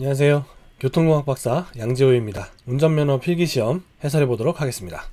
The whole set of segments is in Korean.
안녕하세요. 교통공학 박사 양지호입니다 운전면허 필기시험 해설해 보도록 하겠습니다.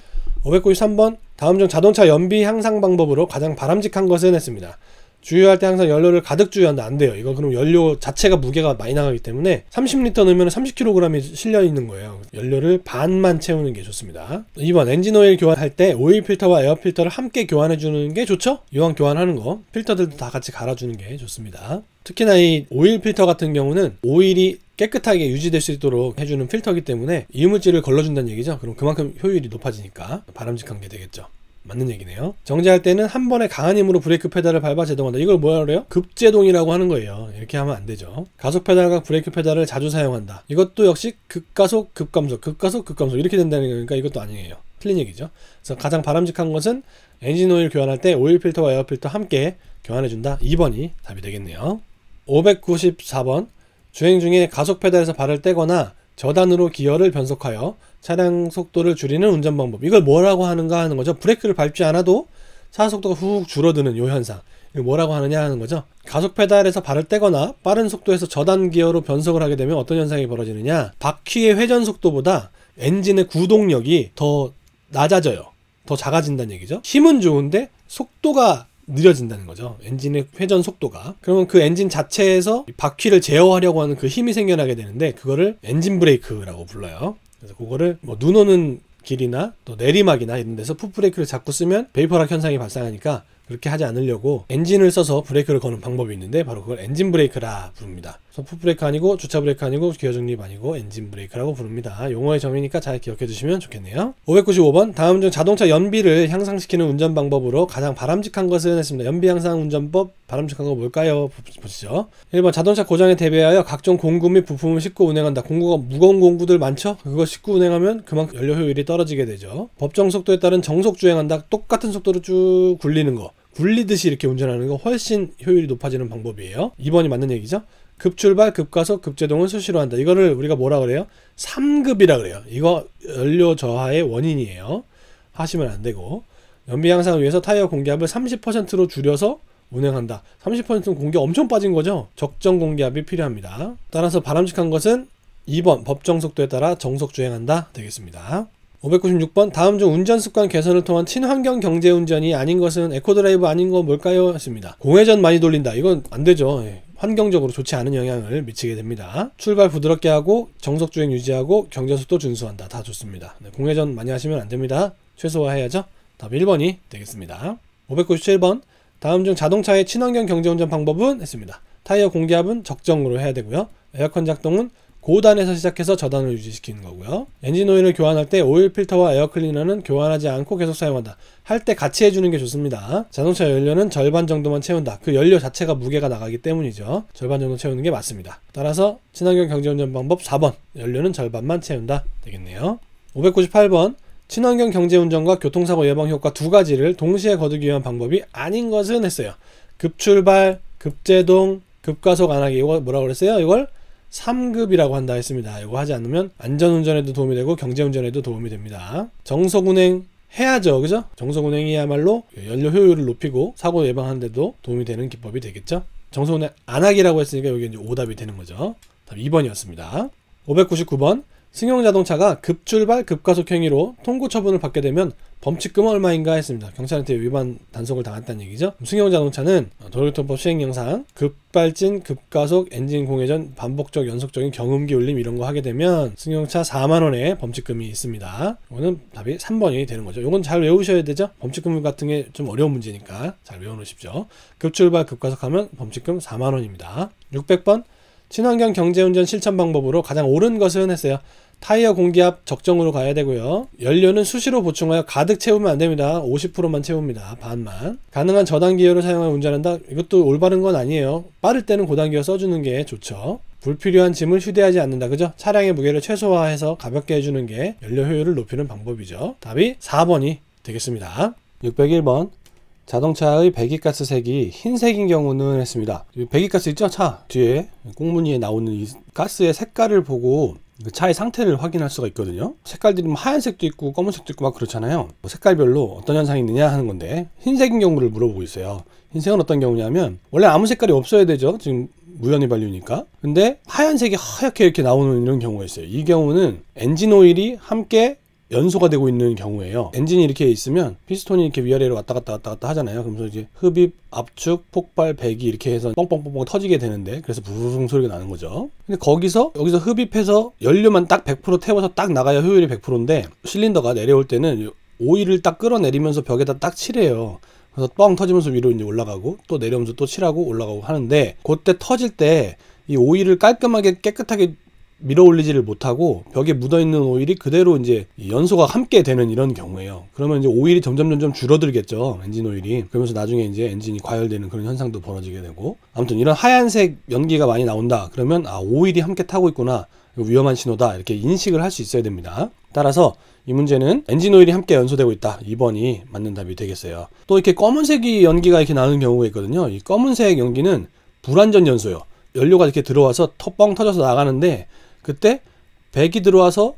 593번 다음 중 자동차 연비 향상 방법으로 가장 바람직한 것은 했습니다. 주유할 때 항상 연료를 가득 주유한다 안 돼요. 이거 그럼 연료 자체가 무게가 많이 나가기 때문에 30리터 넣으면 30kg이 실려 있는 거예요. 연료를 반만 채우는 게 좋습니다. 2번 엔진 오일 교환할 때 오일 필터와 에어 필터를 함께 교환해 주는 게 좋죠? 이왕 교환하는 거 필터들도 다 같이 갈아 주는 게 좋습니다. 특히나 이 오일 필터 같은 경우는 오일이 깨끗하게 유지될 수 있도록 해주는 필터기 때문에 이물질을 걸러준다는 얘기죠. 그럼 그만큼 효율이 높아지니까 바람직한 게 되겠죠. 맞는 얘기네요. 정지할 때는 한 번에 강한 힘으로 브레이크 페달을 밟아 제동한다. 이걸 뭐라 그래요? 급제동이라고 하는 거예요. 이렇게 하면 안 되죠. 가속 페달과 브레이크 페달을 자주 사용한다. 이것도 역시 극가속 급감속, 극가속 급감속 이렇게 된다는 거니까 그러니까 이것도 아니에요. 틀린 얘기죠. 그래서 가장 바람직한 것은 엔진 오일 교환할 때 오일 필터와 에어 필터 함께 교환해준다. 2번이 답이 되겠네요. 594번 주행 중에 가속 페달에서 발을 떼거나 저단으로 기어를 변속하여 차량 속도를 줄이는 운전 방법. 이걸 뭐라고 하는가 하는 거죠. 브레이크를 밟지 않아도 차 속도가 훅 줄어드는 요 현상. 뭐라고 하느냐 하는 거죠. 가속 페달에서 발을 떼거나 빠른 속도에서 저단 기어로 변속을 하게 되면 어떤 현상이 벌어지느냐. 바퀴의 회전 속도보다 엔진의 구동력이 더 낮아져요. 더 작아진다는 얘기죠. 힘은 좋은데 속도가 느려진다는 거죠. 엔진의 회전 속도가. 그러면 그 엔진 자체에서 바퀴를 제어하려고 하는 그 힘이 생겨나게 되는데 그거를 엔진 브레이크라고 불러요. 그래서 그거를 뭐눈 오는 길이나 또 내리막이나 이런 데서 풋브레이크를 자꾸 쓰면 베이퍼락 현상이 발생하니까 그렇게 하지 않으려고 엔진을 써서 브레이크를 거는 방법이 있는데 바로 그걸 엔진 브레이크라 부릅니다. 그래서 브레이크 아니고 주차 브레이크 아니고 기어 중립 아니고 엔진 브레이크라고 부릅니다. 용어의 점이니까 잘 기억해 주시면 좋겠네요. 595번 다음 중 자동차 연비를 향상시키는 운전 방법으로 가장 바람직한 것을 했습니다. 연비 향상 운전법 바람직한 거 뭘까요? 보시죠. 1번 자동차 고장에 대비하여 각종 공구 및 부품을 싣고 운행한다. 공구가 무거운 공구들 많죠? 그거 싣고 운행하면 그만큼 연료 효율이 떨어지게 되죠. 법정 속도에 따른 정속 주행한다. 똑같은 속도로 쭉 굴리는 거. 굴리듯이 이렇게 운전하는 거 훨씬 효율이 높아지는 방법이에요. 2번이 맞는 얘기죠. 급출발, 급가속, 급제동을 수시로 한다. 이거를 우리가 뭐라 그래요? 3급이라 그래요. 이거 연료 저하의 원인이에요. 하시면 안 되고 연비 향상을 위해서 타이어 공기압을 30%로 줄여서 운행한다. 30%는 공기 엄청 빠진 거죠. 적정 공기압이 필요합니다. 따라서 바람직한 것은 2번 법정 속도에 따라 정속 주행한다 되겠습니다. 596번 다음 중 운전 습관 개선을 통한 친환경 경제 운전이 아닌 것은 에코드라이브 아닌 건 뭘까요? 했습니다. 공회전 많이 돌린다. 이건 안 되죠. 예. 환경적으로 좋지 않은 영향을 미치게 됩니다. 출발 부드럽게 하고 정석 주행 유지하고 경전 속도 준수한다. 다 좋습니다. 네, 공회전 많이 하시면 안 됩니다. 최소화해야죠. 답 1번이 되겠습니다. 597번 다음 중 자동차의 친환경 경제운전 방법은 했습니다. 타이어 공기압은 적정으로 해야 되고요. 에어컨 작동은 고단에서 시작해서 저단을 유지시키는 거고요. 엔진 오일을 교환할 때 오일 필터와 에어 클리너는 교환하지 않고 계속 사용한다. 할 때 같이 해주는 게 좋습니다. 자동차 연료는 절반 정도만 채운다. 그 연료 자체가 무게가 나가기 때문이죠. 절반 정도 채우는 게 맞습니다. 따라서 친환경 경제운전 방법 4번 연료는 절반만 채운다 되겠네요. 598번 친환경 경제운전과 교통사고 예방 효과 두 가지를 동시에 거두기 위한 방법이 아닌 것은 했어요. 급출발, 급제동, 급가속 안 하기 이거 뭐라고 그랬어요? 이걸 3급이라고 한다 했습니다. 이거 하지 않으면 안전운전에도 도움이 되고 경제운전에도 도움이 됩니다. 정석운행 해야죠. 그죠? 정석운행이야말로 연료 효율을 높이고 사고 예방하는데도 도움이 되는 기법이 되겠죠? 정석운행 안 하기라고 했으니까 여기 이제 오답이 되는 거죠. 답 2번이었습니다. 599번 승용자동차가 급출발 급가속행위로 통고 처분을 받게 되면 범칙금 얼마인가 했습니다. 경찰한테 위반 단속을 당했다는 얘기죠. 승용 자동차는 도로교통법 시행 영상 급발진, 급가속, 엔진 공회전, 반복적 연속적인 경음기 울림 이런 거 하게 되면 승용차 4만 원의 범칙금이 있습니다. 이거는 답이 3번이 되는 거죠. 이건 잘 외우셔야 되죠. 범칙금 같은 게 좀 어려운 문제니까 잘 외워놓으십시오. 급출발, 급가속하면 범칙금 4만 원입니다. 600번 친환경 경제운전 실천 방법으로 가장 옳은 것은 했어요. 타이어 공기압 적정으로 가야 되고요. 연료는 수시로 보충하여 가득 채우면 안됩니다. 50%만 채웁니다. 반만. 가능한 저단기어를 사용하여 운전한다? 이것도 올바른 건 아니에요. 빠를 때는 고단기어 써주는 게 좋죠. 불필요한 짐을 휴대하지 않는다. 그죠? 차량의 무게를 최소화해서 가볍게 해주는 게 연료 효율을 높이는 방법이죠. 답이 4번이 되겠습니다. 601번 자동차의 배기가스 색이 흰색인 경우는 했습니다. 배기가스 있죠? 차 뒤에 꽁무니에 나오는 이 가스의 색깔을 보고 그 차의 상태를 확인할 수가 있거든요 색깔들이 뭐 하얀색도 있고 검은색도 있고 막 그렇잖아요 뭐 색깔별로 어떤 현상이 있느냐 하는 건데 흰색인 경우를 물어보고 있어요 흰색은 어떤 경우냐면 원래 아무 색깔이 없어야 되죠 지금 무연의 반류니까 근데 하얀색이 하얗게 이렇게 나오는 이런 경우가 있어요 이 경우는 엔진 오일이 함께 연소가 되고 있는 경우에요. 엔진이 이렇게 있으면 피스톤이 이렇게 위아래로 왔다 갔다 왔다 갔다 하잖아요. 그러면서 이제 흡입, 압축, 폭발, 배기 이렇게 해서 뻥뻥뻥뻥 터지게 되는데 그래서 부르릉 소리가 나는 거죠. 근데 거기서 여기서 흡입해서 연료만 딱 100% 태워서 딱 나가야 효율이 100%인데 실린더가 내려올 때는 오일을 딱 끌어내리면서 벽에다 딱 칠해요. 그래서 뻥 터지면서 위로 이제 올라가고 또 내려오면서 또 칠하고 올라가고 하는데 그때 터질 때 이 오일을 깔끔하게 깨끗하게 밀어 올리지를 못하고 벽에 묻어 있는 오일이 그대로 이제 연소가 함께 되는 이런 경우예요. 그러면 이제 오일이 점점 점점 줄어들겠죠. 엔진 오일이. 그러면서 나중에 이제 엔진이 과열되는 그런 현상도 벌어지게 되고. 아무튼 이런 하얀색 연기가 많이 나온다. 그러면 아, 오일이 함께 타고 있구나. 위험한 신호다. 이렇게 인식을 할 수 있어야 됩니다. 따라서 이 문제는 엔진 오일이 함께 연소되고 있다. 2번이 맞는 답이 되겠어요. 또 이렇게 검은색이 연기가 이렇게 나는 경우가 있거든요. 이 검은색 연기는 불완전 연소요. 예 연료가 이렇게 들어와서 턱뻥 터져서 나가는데 그때 100이 들어와서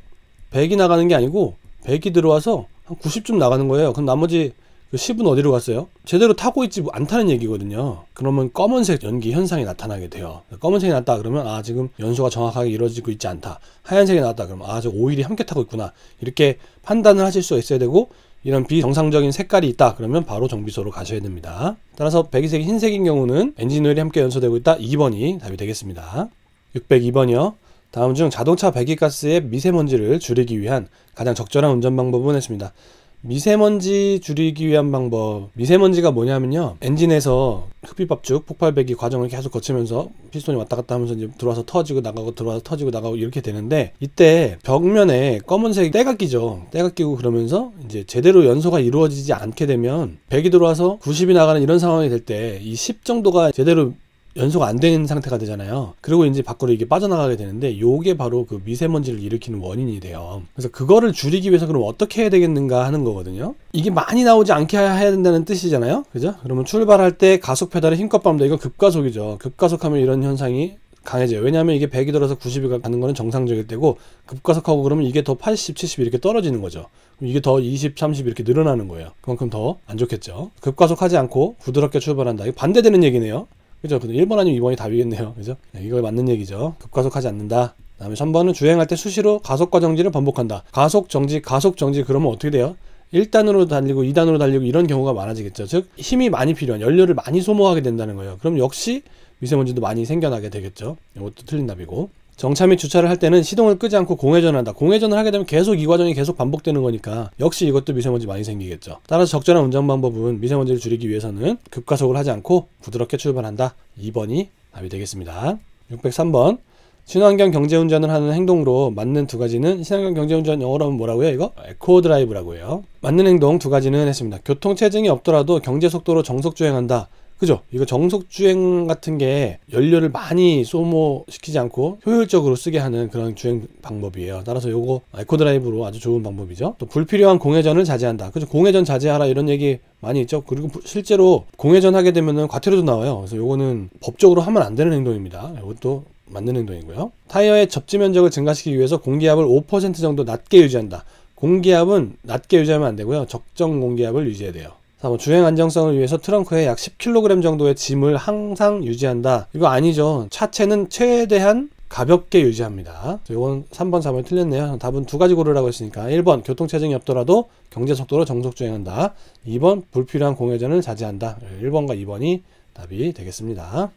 100이 나가는 게 아니고 100이 들어와서 한 90쯤 나가는 거예요. 그럼 나머지 그 10은 어디로 갔어요? 제대로 타고 있지 않다는 뭐 얘기거든요. 그러면 검은색 연기 현상이 나타나게 돼요. 검은색이 났다 그러면 아 지금 연소가 정확하게 이루어지고 있지 않다. 하얀색이 나왔다 그러면 아 저 오일이 함께 타고 있구나. 이렇게 판단을 하실 수가 있어야 되고 이런 비정상적인 색깔이 있다 그러면 바로 정비소로 가셔야 됩니다. 따라서 배기색이 흰색인 경우는 엔진 오일이 함께 연소되고 있다 2번이 답이 되겠습니다. 602번이요. 다음 중 자동차 배기가스의 미세먼지를 줄이기 위한 가장 적절한 운전 방법은 했습니다. 미세먼지 줄이기 위한 방법 미세먼지가 뭐냐면요 엔진에서 흡입밥축 폭발배기 과정을 계속 거치면서 피스톤이 왔다 갔다 하면서 이제 들어와서 터지고 나가고 들어와서 터지고 나가고 이렇게 되는데 이때 벽면에 검은색 때가 끼죠 때가 끼고 그러면서 이제 제대로 연소가 이루어지지 않게 되면 배기 들어와서 90이 나가는 이런 상황이 될 때 이 10 정도가 제대로 연소가 안 되는 상태가 되잖아요. 그리고 이제 밖으로 이게 빠져나가게 되는데 요게 바로 그 미세먼지를 일으키는 원인이 돼요. 그래서 그거를 줄이기 위해서 그럼 어떻게 해야 되겠는가 하는 거거든요. 이게 많이 나오지 않게 해야 된다는 뜻이잖아요. 그죠? 그러면 출발할 때 가속 페달에 힘껏 밟는다. 이건 급가속이죠. 급가속하면 이런 현상이 강해져요. 왜냐하면 이게 100이 들어서 90이 가는 거는 정상적일 때고 급가속하고 그러면 이게 더 80, 70 이렇게 떨어지는 거죠. 그럼 이게 더 20, 30 이렇게 늘어나는 거예요. 그만큼 더 안 좋겠죠. 급가속하지 않고 부드럽게 출발한다. 이거 반대되는 얘기네요. 그죠? 근데 1번 아니면 2번이 답이겠네요. 그죠? 네, 이걸 맞는 얘기죠. 급가속하지 않는다. 그 다음에 3번은 주행할 때 수시로 가속과 정지를 반복한다. 가속, 정지, 가속, 정지 그러면 어떻게 돼요? 1단으로 달리고 2단으로 달리고 이런 경우가 많아지겠죠. 즉 힘이 많이 필요한 연료를 많이 소모하게 된다는 거예요. 그럼 역시 미세먼지도 많이 생겨나게 되겠죠. 이것도 틀린 답이고 정차 및 주차를 할 때는 시동을 끄지 않고 공회전을 한다. 공회전을 하게 되면 계속 이 과정이 계속 반복되는 거니까 역시 이것도 미세먼지 많이 생기겠죠. 따라서 적절한 운전 방법은 미세먼지를 줄이기 위해서는 급가속을 하지 않고 부드럽게 출발한다. 2번이 답이 되겠습니다. 603번 친환경 경제운전을 하는 행동으로 맞는 두 가지는 친환경 경제운전 영어로 하면 뭐라고요 이거? 에코드라이브라고 해요 맞는 행동 두 가지는 했습니다 교통체증이 없더라도 경제속도로 정속주행한다 그죠? 이거 정속주행 같은 게 연료를 많이 소모시키지 않고 효율적으로 쓰게 하는 그런 주행 방법이에요. 따라서 요거 에코드라이브로 아주 좋은 방법이죠. 또 불필요한 공회전을 자제한다. 그죠? 공회전 자제하라 이런 얘기 많이 있죠. 그리고 실제로 공회전 하게 되면은 과태료도 나와요. 그래서 요거는 법적으로 하면 안 되는 행동입니다. 이것도 맞는 행동이고요. 타이어의 접지 면적을 증가시키기 위해서 공기압을 5% 정도 낮게 유지한다. 공기압은 낮게 유지하면 안 되고요. 적정 공기압을 유지해야 돼요. 뭐 주행 안정성을 위해서 트렁크에 약 10kg 정도의 짐을 항상 유지한다. 이거 아니죠. 차체는 최대한 가볍게 유지합니다. 이건 3번, 4번 틀렸네요. 답은 두 가지 고르라고 했으니까 1번 교통체증이 없더라도 경제속도로 정속주행한다. 2번 불필요한 공회전을 자제한다. 1번과 2번이 답이 되겠습니다.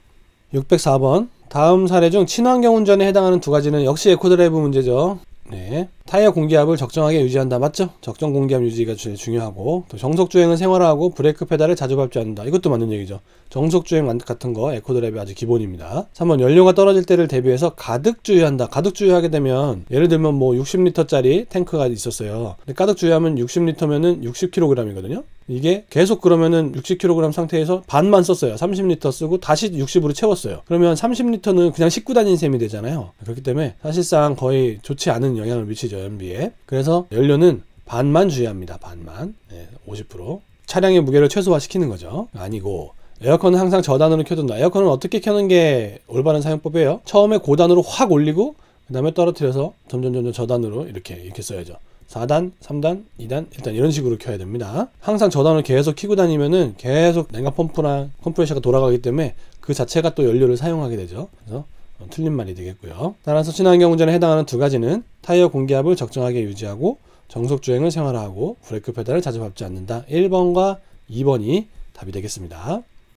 604번 다음 사례 중 친환경 운전에 해당하는 두 가지는 역시 에코드라이브 문제죠. 네. 타이어 공기압을 적정하게 유지한다. 맞죠? 적정 공기압 유지가 제일 중요하고 또 정속주행은 생활화하고 브레이크 페달을 자주 밟지 않는다. 이것도 맞는 얘기죠. 정속주행 같은 거 에코드랩이 아주 기본입니다. 3번 연료가 떨어질 때를 대비해서 가득 주유한다. 가득 주유하게 되면 예를 들면 뭐 60리터짜리 탱크가 있었어요. 근데 가득 주유하면 60리터면은 60kg이거든요. 이게 계속 그러면은 60kg 상태에서 반만 썼어요 3 0 l 쓰고 다시 60으로 채웠어요 그러면 3 0 l 는 그냥 씻고 다닌 셈이 되잖아요 그렇기 때문에 사실상 거의 좋지 않은 영향을 미치죠 연비에 그래서 연료는 반만 주의합니다 반만 네, 50% 차량의 무게를 최소화시키는 거죠 아니고 에어컨은 항상 저단으로 켜둔다 에어컨은 어떻게 켜는 게 올바른 사용법이에요 처음에 고단으로 확 올리고 그 다음에 떨어뜨려서 점점 점점 저단으로 이렇게 이렇게 써야죠 4단, 3단, 2단, 일단 이런 식으로 켜야 됩니다. 항상 저단을 계속 키고 다니면은 계속 냉각 펌프랑 컴프레셔가 돌아가기 때문에 그 자체가 또 연료를 사용하게 되죠. 그래서 어, 틀린 말이 되겠고요. 따라서 친환경 운전에 해당하는 두 가지는 타이어 공기압을 적정하게 유지하고 정속 주행을 생활화하고 브레이크 페달을 자주 밟지 않는다. 1번과 2번이 답이 되겠습니다.